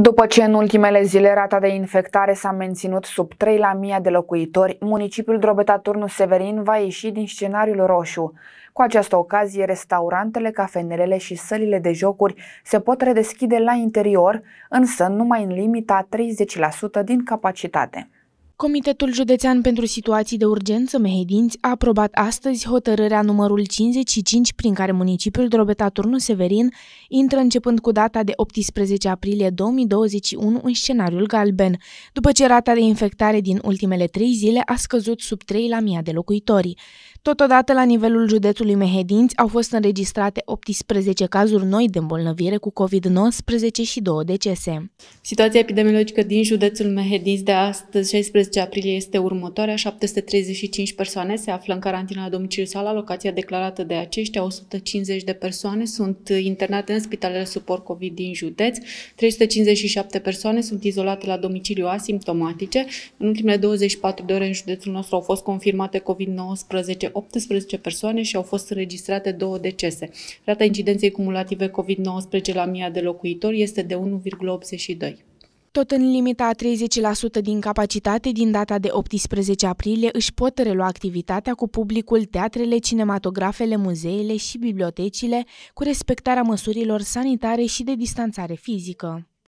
După ce în ultimele zile rata de infectare s-a menținut sub 3 la 1000 de locuitori, municipiul Drobeta Turnu Severin va ieși din scenariul roșu. Cu această ocazie, restaurantele, cafenelele și sălile de jocuri se pot redeschide la interior, însă numai în limita 30% din capacitate. Comitetul Județean pentru Situații de Urgență Mehedinți a aprobat astăzi hotărârea numărul 55 prin care municipiul Drobeta Turnu Severin intră începând cu data de 18 aprilie 2021 în scenariul galben, după ce rata de infectare din ultimele trei zile a scăzut sub 3 la 1000 de locuitori. Totodată, la nivelul județului Mehedinți au fost înregistrate 18 cazuri noi de îmbolnăvire cu COVID-19 și 2 decese. Situația epidemiologică din județul Mehedinți de astăzi, 16 18 aprilie este următoarea, 735 persoane se află în carantină la domiciliu sau la locația declarată de aceștia, 150 de persoane sunt internate în spitalele suport COVID din județ, 357 persoane sunt izolate la domiciliu asimptomatice. În ultimele 24 de ore în județul nostru au fost confirmate COVID-19 18 persoane și au fost înregistrate două decese. Rata incidenței cumulative COVID-19 la 1000 de locuitori este de 1,82. Tot în limita a 30% din capacitate din data de 18 aprilie își pot relua activitatea cu publicul teatrele, cinematografele, muzeele și bibliotecile cu respectarea măsurilor sanitare și de distanțare fizică.